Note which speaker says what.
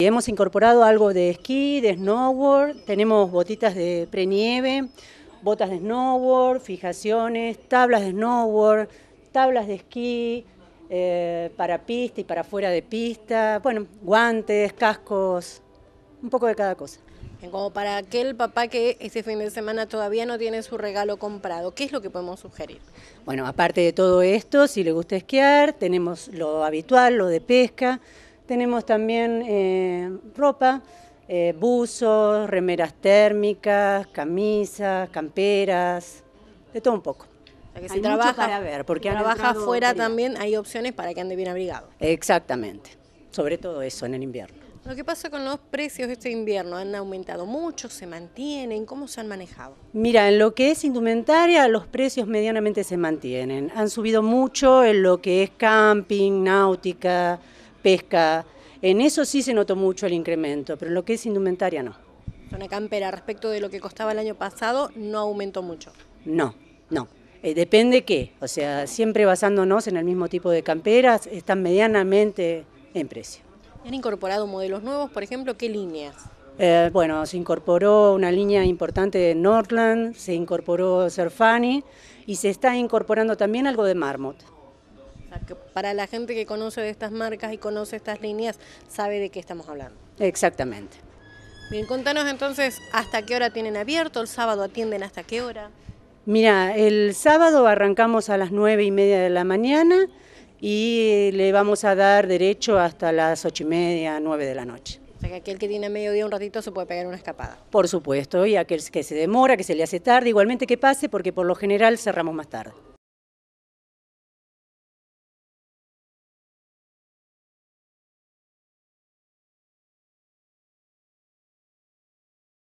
Speaker 1: Hemos incorporado algo de esquí, de snowboard, tenemos botitas de prenieve, botas de snowboard, fijaciones, tablas de snowboard, tablas de esquí eh, para pista y para fuera de pista, bueno, guantes, cascos, un poco de cada cosa. Como para aquel papá que este fin de semana
Speaker 2: todavía no tiene su regalo comprado, ¿qué es lo que podemos sugerir?
Speaker 1: Bueno, aparte de todo esto, si le gusta esquiar, tenemos lo habitual, lo de pesca, tenemos también eh, ropa, eh, buzos, remeras térmicas, camisas, camperas, de todo un poco. hay trabaja, ver, porque si trabaja afuera también
Speaker 2: hay opciones para que ande bien abrigado.
Speaker 1: Exactamente, sobre todo eso en el invierno.
Speaker 2: Lo que pasa con los precios este invierno? ¿Han aumentado mucho? ¿Se mantienen? ¿Cómo se han manejado?
Speaker 1: Mira, en lo que es indumentaria, los precios medianamente se mantienen. Han subido mucho en lo que es camping, náutica, pesca. En eso sí se notó mucho el incremento, pero en lo que es indumentaria no.
Speaker 2: Una campera, respecto de lo que costaba el año pasado, no aumentó mucho.
Speaker 1: No, no. Eh, depende qué. O sea, siempre basándonos en el mismo tipo de camperas, están medianamente en precio.
Speaker 2: ¿Han incorporado modelos nuevos, por ejemplo? ¿Qué líneas?
Speaker 1: Eh, bueno, se incorporó una línea importante de Nordland, se incorporó Serfani y se está incorporando también algo de Marmot
Speaker 2: para la gente que conoce de estas marcas y conoce estas líneas, sabe de qué estamos hablando.
Speaker 1: Exactamente.
Speaker 2: Bien, contanos entonces hasta qué hora tienen abierto, el sábado atienden hasta qué hora.
Speaker 1: Mira, el sábado arrancamos a las nueve y media de la mañana y le vamos a dar derecho hasta las ocho y media, nueve de la noche.
Speaker 2: O sea que aquel que tiene día un ratito se puede pegar una escapada.
Speaker 1: Por supuesto, y aquel que se demora, que se le hace tarde, igualmente que pase, porque por lo general cerramos más tarde.